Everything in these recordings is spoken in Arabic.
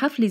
حفل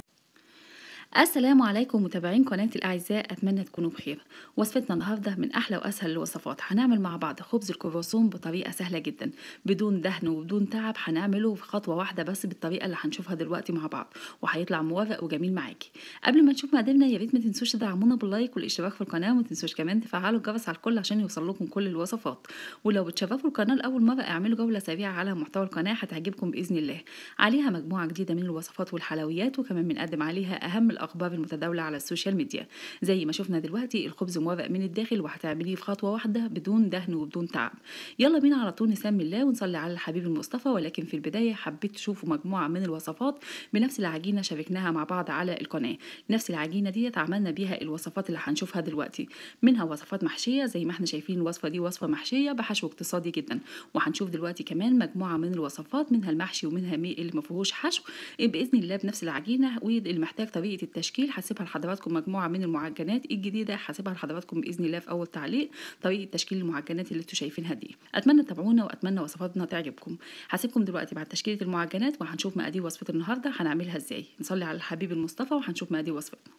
السلام عليكم متابعين قناتي الاعزاء اتمنى تكونوا بخير وصفتنا النهارده من احلى واسهل الوصفات هنعمل مع بعض خبز الكروسون بطريقه سهله جدا بدون دهن وبدون تعب هنعمله في خطوه واحده بس بالطريقه اللي هنشوفها دلوقتي مع بعض وهيطلع موافق وجميل معاكي قبل ما نشوف مقاديرنا يا ريت ما تنسوش تدعمونا باللايك والاشتراك في القناه وما تنسوش كمان تفعلوا الجرس على الكل عشان يوصل لكم كل الوصفات ولو بتشرفوا القناه لاول مره اعملوا جوله سريعه على محتوى القناه هتعجبكم باذن الله عليها مجموعه جديده من الوصفات والحلويات وكمان بنقدم عليها اهم الأخبار المتداولة على السوشيال ميديا زي ما شفنا دلوقتي الخبز موافق من الداخل وهتعمليه في خطوة واحدة بدون دهن وبدون تعب يلا بينا على طول نسمي الله ونصلي على الحبيب المصطفى ولكن في البداية حبيت تشوفوا مجموعة من الوصفات بنفس العجينة شاركناها مع بعض على القناة نفس العجينة ديت عملنا بيها الوصفات اللي هنشوفها دلوقتي منها وصفات محشية زي ما احنا شايفين الوصفة دي وصفة محشية بحشو اقتصادي جدا وهنشوف دلوقتي كمان مجموعة من الوصفات منها المحشي ومنها اللي ما فيهوش حشو باذن الله بنفس العجينه واللي محتاج طريقه التشكيل هسيبها لحضراتكم مجموعه من المعجنات الجديده هسيبها لحضراتكم باذن الله في اول تعليق طريقه تشكيل المعجنات اللي انتوا شايفينها دي اتمنى تتابعونا واتمنى وصفاتنا تعجبكم هسيبكم دلوقتي بعد تشكيله المعجنات وهنشوف مقادير وصفه النهارده هنعملها ازاي نصلي على الحبيب المصطفى وهنشوف مقادير وصفتنا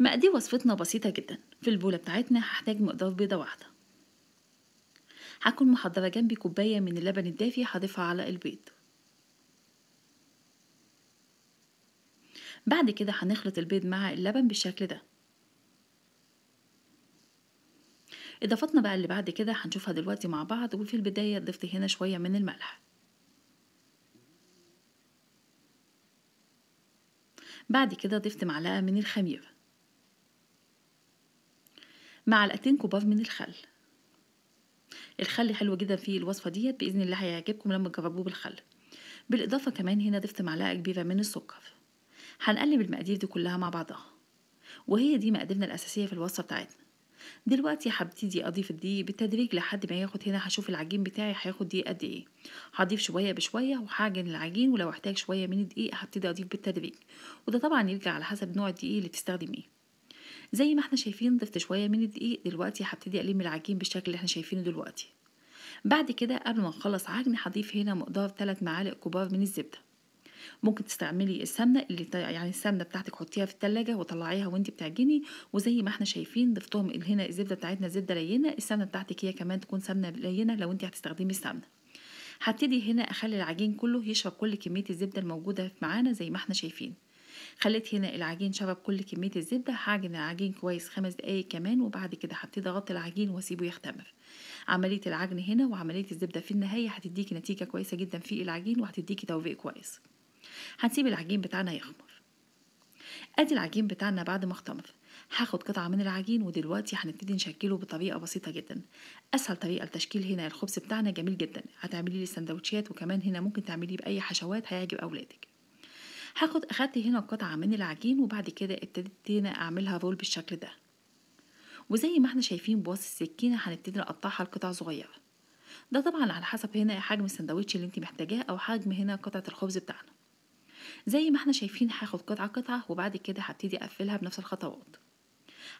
مقادير وصفتنا بسيطة جدا في البولة بتاعتنا هحتاج مقدار بيضة واحدة هكون محضرة جنبي كوباية من اللبن الدافي هضيفها على البيض بعد كده هنخلط البيض مع اللبن بالشكل ده إضافتنا بقى اللي بعد كده هنشوفها دلوقتي مع بعض وفي البداية ضفت هنا شوية من الملح بعد كده ضفت معلقة من الخميرة معلقتين كبار من الخل الخل حلو جدا في الوصفة ديت بإذن الله هيعجبكم لما تجربوه بالخل بالإضافة كمان هنا ضفت معلقة كبيرة من السكر هنقلب المقادير دي كلها مع بعضها وهي دي مقاديرنا الأساسية في الوصفة بتاعتنا دلوقتي هبتدي اضيف الدقيق بالتدريج لحد ما ياخد هنا هشوف العجين بتاعي هياخد دقيق قد ايه هضيف شويه بشويه وهعجن العجين ولو احتاج شويه من الدقيق هبتدي اضيف بالتدريج وده طبعا يرجع على حسب نوع الدقيق اللي تستخدميه زي ما احنا شايفين ضفت شوية من الدقيق دلوقتي هبتدي ألم العجين بالشكل اللي احنا شايفينه دلوقتي بعد كده قبل ما نخلص عجن هضيف هنا مقدار ثلاث معالق كبار من الزبدة ممكن تستعملي السمنة اللي يعني السمنة بتاعتك حطيها في التلاجة وطلعيها وانت بتعجني وزي ما احنا شايفين ضفتهم هنا الزبدة بتاعتنا زبدة لينة السمنة بتاعتك هي كمان تكون سمنة لينة لو انت هتستخدمي السمنة هبتدي هنا اخلي العجين كله يشرب كل كميه الزبده الموجوده معانا زي ما احنا شايفين خليت هنا العجين شرب كل كمية الزبدة هعجن العجين كويس خمس دقايق كمان وبعد كده هبتدي اغطي العجين واسيبه يختمر عملية العجن هنا وعملية الزبدة في النهاية هتديكي نتيجة كويسة جدا في العجين وهتديكي توفيق كويس هنسيب العجين بتاعنا يخمر ادي العجين بتاعنا بعد ما اختمر هاخد قطعة من العجين ودلوقتي هنبتدي نشكله بطريقة بسيطة جدا أسهل طريقة لتشكيل هنا الخبز بتاعنا جميل جدا هتعملي لي سندوتشات وكمان هنا ممكن تعمليه بأي حشوات هيعجب أولادك هاخد أخدت هنا قطعة من العجين وبعد كده ابتديت هنا أعملها رول بالشكل ده وزي ما احنا شايفين بواص السكينة هنبتدي نقطعها لقطع صغيرة ده طبعا على حسب هنا حجم السندوتش اللي انت محتاجاه أو حجم هنا قطعة الخبز بتاعنا زي ما احنا شايفين هاخد قطعة قطعة وبعد كده هبتدي أقفلها بنفس الخطوات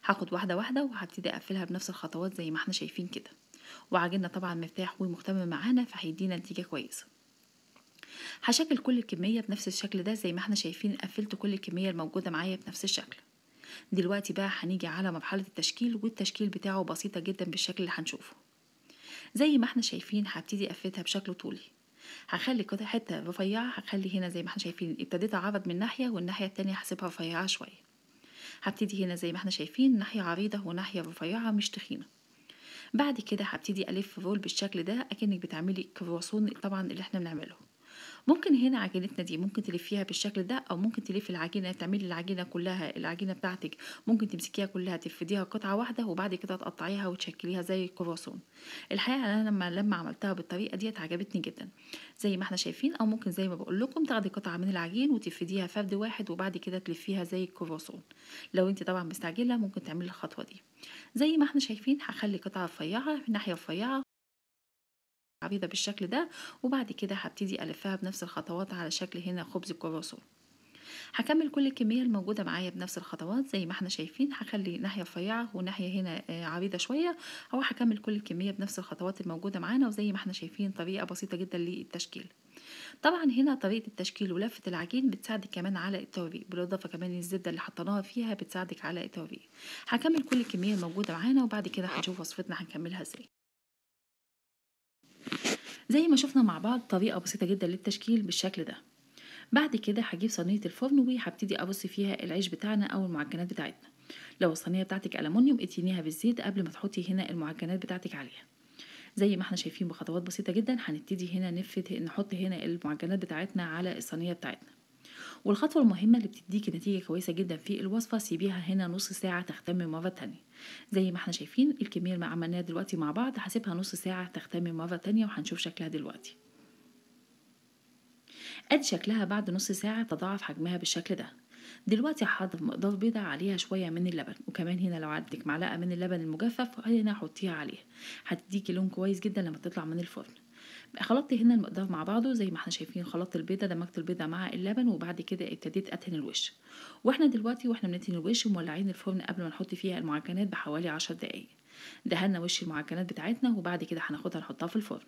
هاخد واحدة واحدة وهبتدي أقفلها بنفس الخطوات زي ما احنا شايفين كده وعجيننا طبعا مرتاح ومهتم معانا فهيدينا نتيجة كويسة هشكل كل الكمية بنفس الشكل ده زي ما احنا شايفين قفلت كل الكمية الموجودة معايا بنفس الشكل دلوقتي بقى هنيجي على مرحلة التشكيل والتشكيل بتاعه بسيطة جدا بالشكل اللي هنشوفه زي ما احنا شايفين هبتدي قفلتها بشكل طولي هخلي كده حتة رفيعة هخلي هنا زي ما احنا شايفين ابتديت اعرض من ناحية والناحية التانية هسيبها رفيعة شوية هبتدي هنا زي ما احنا شايفين ناحية عريضة وناحية رفيعة مش تخينة بعد كده هبتدي الف رول بالشكل ده اكنك بتعملي كرواسون طبعا اللي احنا بنعمله ممكن هنا عجينتنا دي ممكن تلفيها بالشكل ده او ممكن تلف العجينه تعملي العجينه كلها العجينه بتاعتك ممكن تمسكيها كلها تفديها قطعه واحده وبعد كده تقطعيها وتشكليها زي الكرواسون الحقيقه انا لما لما عملتها بالطريقه ديت عجبتني جدا زي ما احنا شايفين او ممكن زي ما بقول لكم تاخدي قطعه من العجين وتفديها فرد واحد وبعد كده تلفيها زي الكرواسون لو انت طبعا مستعجله ممكن تعملي الخطوه دي زي ما احنا شايفين هخلي قطعه رفيعه في ناحيه رفيعه العبيدة بالشكل ده وبعد كده هبتدي ألفها بنفس الخطوات على شكل هنا خبز الكرواسون هكمل كل الكمية الموجودة معايا بنفس الخطوات زي ما احنا شايفين هخلي ناحية رفيعة وناحية هنا عريضة آه، شوية أو هكمل كل الكمية بنفس الخطوات الموجودة معانا وزي ما احنا شايفين طريقة بسيطة جدا للتشكيل طبعا هنا طريقة التشكيل ولفة العجين بتساعدك كمان على التوريق بالإضافة كمان الزبدة اللي حطيناها فيها بتساعدك على التوريق هكمل كل الكمية الموجودة معانا وبعد كده هنشوف وصفتنا هنكملها ازاي زي ما شفنا مع بعض طريقة بسيطة جدا للتشكيل بالشكل ده بعد كده هجيب صينية الفرن وهبتدي أبص فيها العيش بتاعنا أو المعجنات بتاعتنا لو الصينية بتاعتك ألمونيوم اتينيها بالزيت قبل ما تحطي هنا المعجنات بتاعتك عليها زي ما احنا شايفين بخطوات بسيطة جدا هنبتدي هنا نفت نحط هنا المعجنات بتاعتنا على الصينية بتاعتنا والخطوة المهمة اللي بتديكي نتيجة كويسة جدا في الوصفة سيبيها هنا نص ساعة تختمي مرة تانية زي ما احنا شايفين الكمية اللي عملناها دلوقتي مع بعض هسيبها نص ساعة تختمي مرة تانية وهنشوف شكلها دلوقتي ادي شكلها بعد نص ساعة تضاعف حجمها بالشكل ده دلوقتي هحضر مقدار بيضة عليها شوية من اللبن وكمان هنا لو عندك معلقة من اللبن المجفف هنا حطيها عليها هتديكي لون كويس جدا لما تطلع من الفرن خلطت هنا المقدار مع بعضه زي ما احنا شايفين خلطت البيضه دمجت البيضه مع اللبن وبعد كده ابتديت اتهن الوش واحنا دلوقتي واحنا بنتهن الوش مولعين الفرن قبل ما نحط فيها المعجنات بحوالي عشر دقايق دهنا وش المعجنات بتاعتنا وبعد كده هناخدها نحطها في الفرن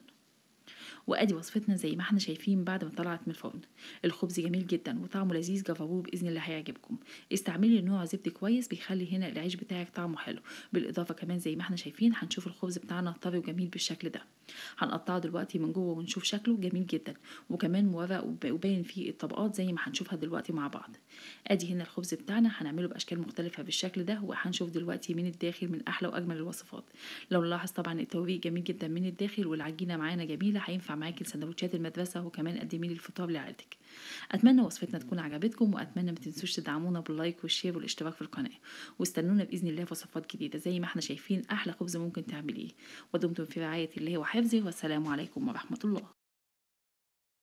وادي وصفتنا زي ما احنا شايفين بعد ما طلعت من الفرن الخبز جميل جدا وطعمه لذيذ جربوه باذن الله هيعجبكم استعملي نوع زبد كويس بيخلي هنا العيش بتاعك طعمه حلو بالاضافه كمان زي ما احنا شايفين هنشوف الخبز بتاعنا طري وجميل بالشكل ده هنقطعه دلوقتي من جوه ونشوف شكله جميل جدا وكمان موافق وباين فيه الطبقات زي ما هنشوفها دلوقتي مع بعض ادي هنا الخبز بتاعنا هنعمله باشكال مختلفه بالشكل ده وهنشوف دلوقتي من الداخل من احلى واجمل الوصفات لو نلاحظ طبعا التوفيق جميل جدا من الداخل والعجينه معانا جميله هينفع معاكي لسندوتشات المدرسه وكمان قدمي إيه لي الفطار لعائلتك اتمنى وصفتنا تكون عجبتكم واتمنى ما تنسوش تدعمونا باللايك والشير والاشتراك في القناه واستنونا باذن الله في وصفات جديده زي ما احنا شايفين احلى خبز ممكن تعمليه ودمتم في رعايه الله وحفظه والسلام عليكم ورحمه الله